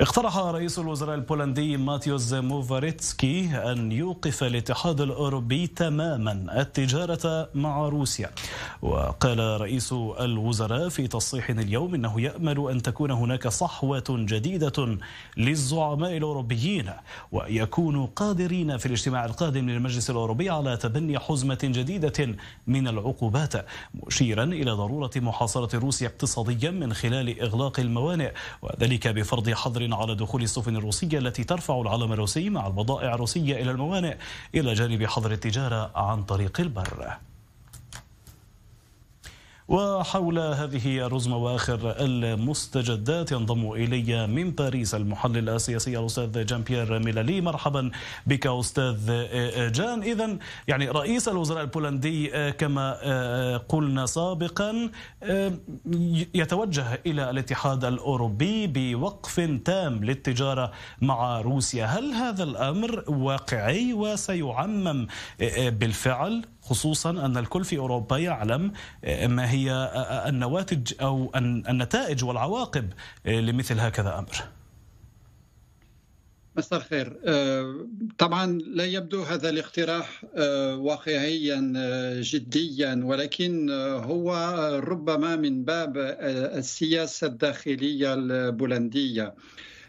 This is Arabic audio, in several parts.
اقترح رئيس الوزراء البولندي ماتيوز موفاريتسكي أن يوقف الاتحاد الأوروبي تماما التجارة مع روسيا وقال رئيس الوزراء في تصريح اليوم أنه يأمل أن تكون هناك صحوة جديدة للزعماء الأوروبيين ويكونوا قادرين في الاجتماع القادم للمجلس الأوروبي على تبني حزمة جديدة من العقوبات مشيرا إلى ضرورة محاصرة روسيا اقتصاديا من خلال إغلاق الموانئ وذلك بفرض حظر قادر على دخول السفن الروسية التي ترفع العلم الروسي مع البضائع الروسية إلى الموانئ إلى جانب حظر التجارة عن طريق البر وحول هذه الرزمة وآخر المستجدات ينضم إلي من باريس المحلل السياسي الأستاذ جان بيير ميلالي مرحبا بك أستاذ جان إذا يعني رئيس الوزراء البولندي كما قلنا سابقا يتوجه إلى الاتحاد الأوروبي بوقف تام للتجارة مع روسيا هل هذا الأمر واقعي وسيعمم بالفعل؟ خصوصا أن الكل في أوروبا يعلم آه، ما هي آه، آه، النواتج أو النتائج والعواقب لمثل هكذا أمر مساء الخير طبعا لا يبدو هذا الاقتراح واقعيا جديا ولكن هو ربما من باب السياسه الداخليه البولنديه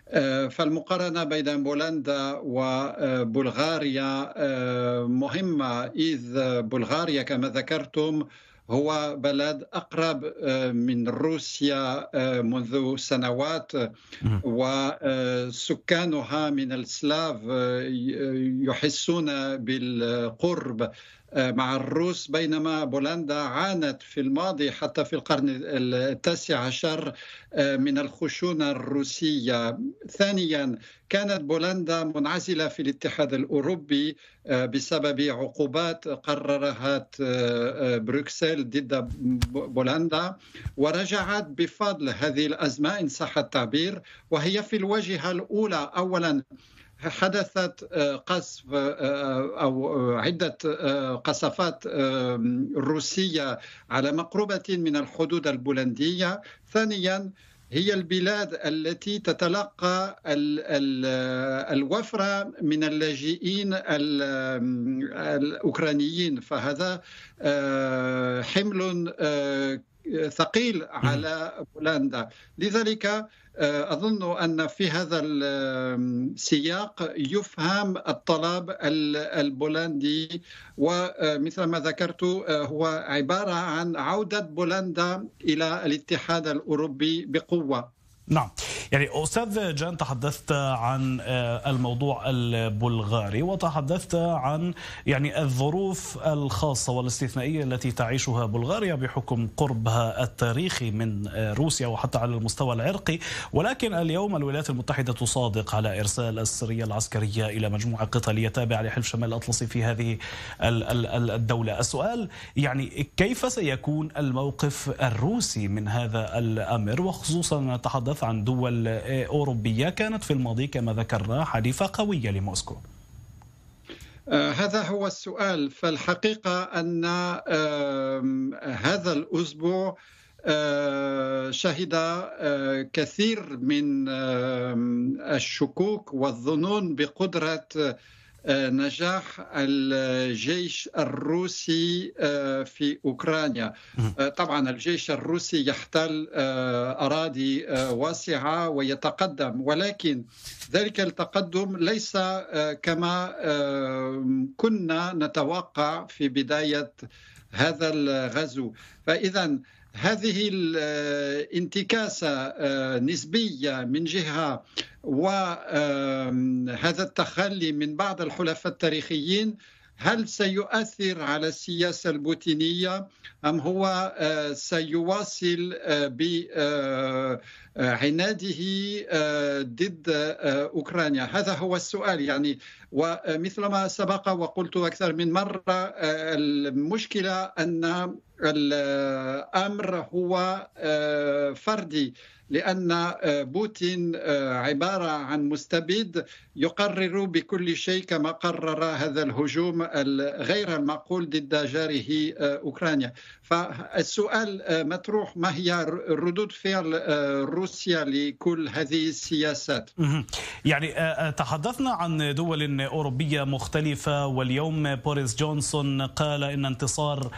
آه، فالمقارنة بين بولندا وبلغاريا آه، مهمة إذ بلغاريا كما ذكرتم هو بلد أقرب آه، من روسيا منذ سنوات وسكانها من السلاف يحسون بالقرب آه، مع الروس بينما بولندا عانت في الماضي حتى في القرن التاسع عشر آه، من الخشونة الروسية ثانيا كانت بولندا منعزلة في الاتحاد الأوروبي آه، بسبب عقوبات قررها بروكسل ضد بولندا ورجعت بفضل هذه الأزمة إن صح التعبير وهي في الواجهة الأولى أولا حدثت آه، قصف آه، آه، أو عدة قصفات روسية على مقربة من الحدود البولندية ثانيا هي البلاد التي تتلقى الوفره من اللاجئين الاوكرانيين فهذا حمل ثقيل على بولندا لذلك آه، أظن أن في هذا السياق يفهم الطلب البولندي ومثل ما ذكرت آه، هو عبارة عن عودة بولندا إلى الاتحاد الأوروبي بقوة نعم يعني استاذ جان تحدثت عن آه، الموضوع البلغاري وتحدثت عن يعني الظروف الخاصه والاستثنائيه التي تعيشها بلغاريا بحكم قربها التاريخي من آه، روسيا وحتى على المستوى العرقي ولكن اليوم الولايات المتحده تصادق على ارسال السريه العسكريه الى مجموعه قتاليه تابعه لحلف شمال الاطلسي في هذه الدوله السؤال يعني كيف سيكون الموقف الروسي من هذا الامر وخصوصا نتحدث عن دول الأوروبية كانت في الماضي كما ذكرنا حليفة قوية لموسكو آه، هذا هو السؤال فالحقيقة أن هذا الأسبوع آه، شهد آه، كثير من الشكوك والظنون بقدرة آه، نجاح الجيش الروسي آه، في اوكرانيا آه، طبعا الجيش الروسي يحتل اراضي واسعه ويتقدم ولكن ذلك التقدم ليس كما كنا نتوقع في بدايه هذا الغزو فاذا هذه الانتكاسة آه، آه، نسبية من جهة وهذا التخلي من بعض الحلفاء التاريخيين هل سيؤثر على السياسة البوتينية أم هو آه، سيواصل آه، بعناده آه، ضد أوكرانيا هذا هو السؤال يعني ومثلما سبق وقلت أكثر من مرة المشكلة أن الأمر هو فردي لأن آه، بوتين آه، عبارة عن مستبد يقرر بكل شيء كما قرر هذا الهجوم غير المعقول ضد جاره آه، أوكرانيا فالسؤال مطروح ما هي ردود فعل روسيا لكل هذه السياسات يعني تحدثنا عن دول أوروبية مختلفة واليوم بوريس جونسون قال إن انتصار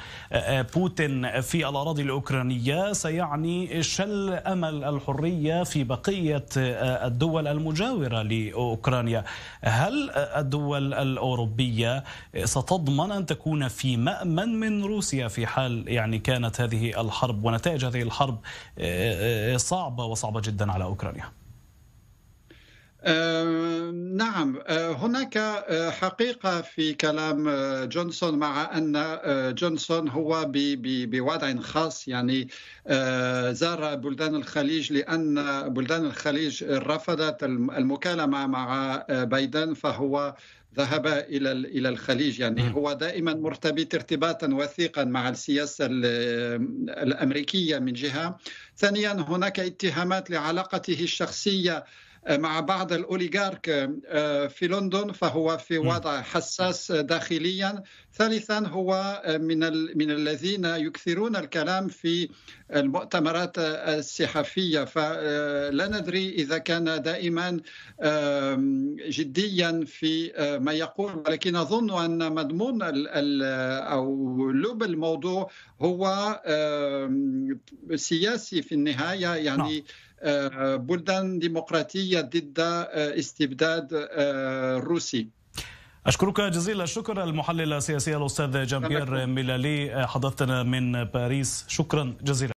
بوتين في الأراضي الأوكرانية سيعني شل أمل الحكومة الحريه في بقيه آه، الدول المجاوره لاوكرانيا هل آه، الدول الاوروبيه ستضمن ان تكون في مامن من روسيا في حال يعني كانت هذه الحرب ونتائج هذه الحرب آه، صعبه وصعبه جدا على اوكرانيا آه، نعم آه، هناك آه، حقيقة في كلام جونسون مع أن جونسون هو بوضع خاص يعني زار بلدان الخليج لأن بلدان الخليج رفضت المكالمة مع بايدن فهو ذهب الى الى الخليج يعني هو دائما مرتبط ارتباطا وثيقا مع السياسه الامريكيه من جهه ثانيا هناك اتهامات لعلاقته الشخصيه مع بعض الأوليغارك آه، في لندن فهو في وضع حساس داخليا ثالثا هو آه، من, من الذين يكثرون الكلام في المؤتمرات الصحفية فلا آه، ندري إذا كان دائما جديا في ما يقول ولكن أظن أن مضمون أو لب الموضوع هو سياسي في النهاية يعني نعم. آه، بلدان ديمقراطية ضد آه، استبداد آه، روسي أشكرك جزيل الشكر المحلل السياسي الأستاذ جامبير ميلالي حضرتنا من باريس شكرا جزيلا